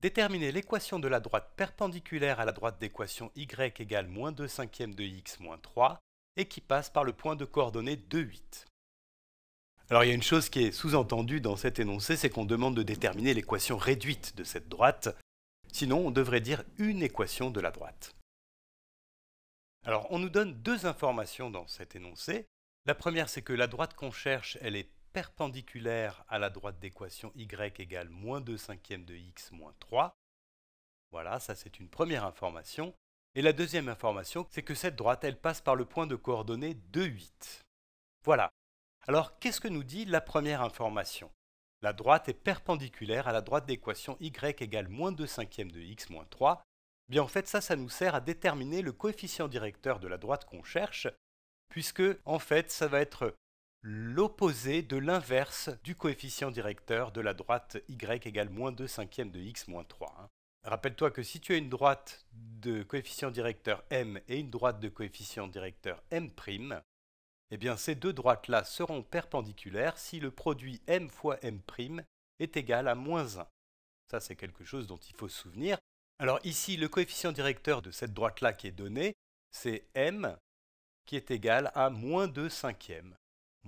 Déterminer l'équation de la droite perpendiculaire à la droite d'équation y égale moins 2 cinquièmes de x moins 3 et qui passe par le point de coordonnées 2, Alors il y a une chose qui est sous-entendue dans cet énoncé, c'est qu'on demande de déterminer l'équation réduite de cette droite, sinon on devrait dire une équation de la droite. Alors on nous donne deux informations dans cet énoncé. La première c'est que la droite qu'on cherche, elle est perpendiculaire à la droite d'équation y égale moins 2 cinquièmes de x moins 3. Voilà, ça c'est une première information. Et la deuxième information, c'est que cette droite, elle passe par le point de coordonnées 2, 8. Voilà. Alors, qu'est-ce que nous dit la première information La droite est perpendiculaire à la droite d'équation y égale moins 2 cinquièmes de x moins 3. Eh bien en fait, ça, ça nous sert à déterminer le coefficient directeur de la droite qu'on cherche, puisque en fait, ça va être l'opposé de l'inverse du coefficient directeur de la droite y égale moins 2 cinquième de x moins 3. Hein. Rappelle-toi que si tu as une droite de coefficient directeur m et une droite de coefficient directeur m', eh bien ces deux droites-là seront perpendiculaires si le produit m fois m' est égal à moins 1. Ça, c'est quelque chose dont il faut se souvenir. Alors ici, le coefficient directeur de cette droite-là qui est donnée, c'est m qui est égal à moins 2 cinquièmes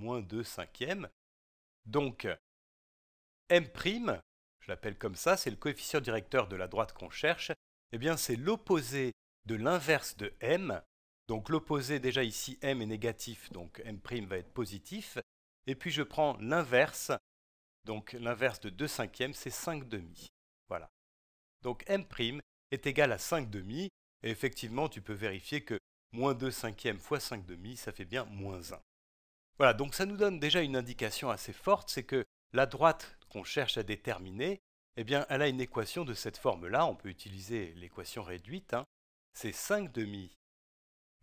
moins 2 cinquièmes. Donc, m', je l'appelle comme ça, c'est le coefficient directeur de la droite qu'on cherche, et eh bien c'est l'opposé de l'inverse de m. Donc l'opposé déjà ici, m est négatif, donc m' va être positif. Et puis je prends l'inverse, donc l'inverse de 2 cinquièmes, c'est 5 demi. Voilà. Donc m' est égal à 5 demi, et effectivement tu peux vérifier que moins 2 cinquièmes fois 5 demi, ça fait bien moins 1. Voilà, donc ça nous donne déjà une indication assez forte, c'est que la droite qu'on cherche à déterminer, eh elle a une équation de cette forme-là, on peut utiliser l'équation réduite, hein. c'est 5 demi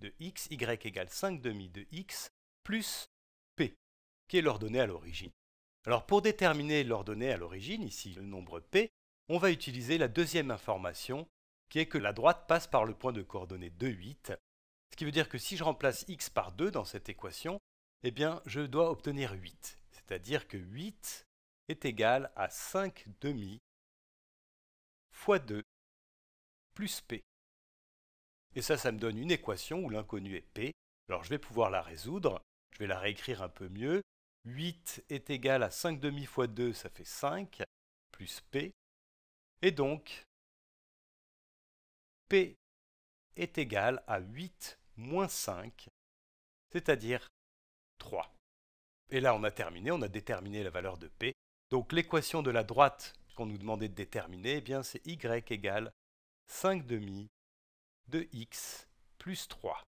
de x, y égale 5 demi de x, plus p, qui est l'ordonnée à l'origine. Alors pour déterminer l'ordonnée à l'origine, ici le nombre p, on va utiliser la deuxième information, qui est que la droite passe par le point de coordonnée 2,8, ce qui veut dire que si je remplace x par 2 dans cette équation, eh bien je dois obtenir 8. C'est-à-dire que 8 est égal à 5 demi fois 2 plus p. Et ça, ça me donne une équation où l'inconnu est p. Alors je vais pouvoir la résoudre. Je vais la réécrire un peu mieux. 8 est égal à 5 demi fois 2, ça fait 5, plus p. Et donc, p est égal à 8 moins 5, c'est-à-dire 3. Et là, on a terminé, on a déterminé la valeur de P. Donc l'équation de la droite qu'on nous demandait de déterminer, eh c'est y égale 5 demi de x plus 3.